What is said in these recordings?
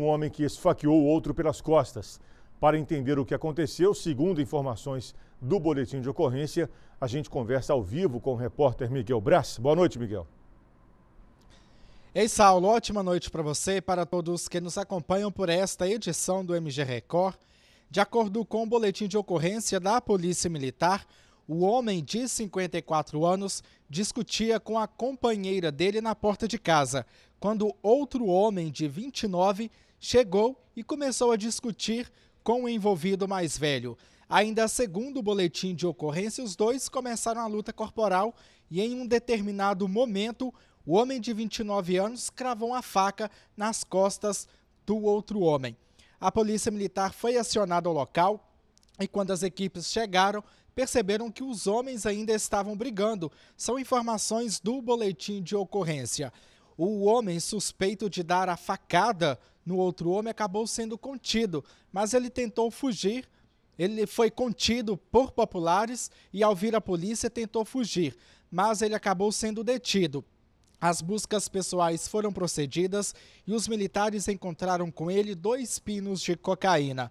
um homem que esfaqueou outro pelas costas. Para entender o que aconteceu, segundo informações do boletim de ocorrência, a gente conversa ao vivo com o repórter Miguel Brás. Boa noite, Miguel. Ei, Saulo, ótima noite para você e para todos que nos acompanham por esta edição do MG Record. De acordo com o boletim de ocorrência da Polícia Militar, o homem de 54 anos discutia com a companheira dele na porta de casa, quando outro homem de 29 chegou e começou a discutir com o envolvido mais velho. Ainda segundo o boletim de ocorrência, os dois começaram a luta corporal e, em um determinado momento, o homem de 29 anos cravou uma faca nas costas do outro homem. A polícia militar foi acionada ao local e quando as equipes chegaram, perceberam que os homens ainda estavam brigando. São informações do boletim de ocorrência. O homem suspeito de dar a facada no outro homem acabou sendo contido, mas ele tentou fugir. Ele foi contido por populares e, ao vir a polícia, tentou fugir, mas ele acabou sendo detido. As buscas pessoais foram procedidas e os militares encontraram com ele dois pinos de cocaína.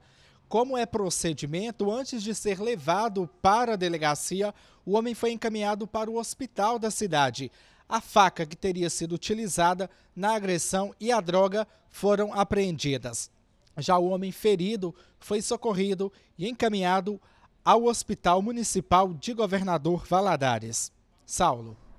Como é procedimento, antes de ser levado para a delegacia, o homem foi encaminhado para o hospital da cidade. A faca que teria sido utilizada na agressão e a droga foram apreendidas. Já o homem ferido foi socorrido e encaminhado ao Hospital Municipal de Governador Valadares. Saulo.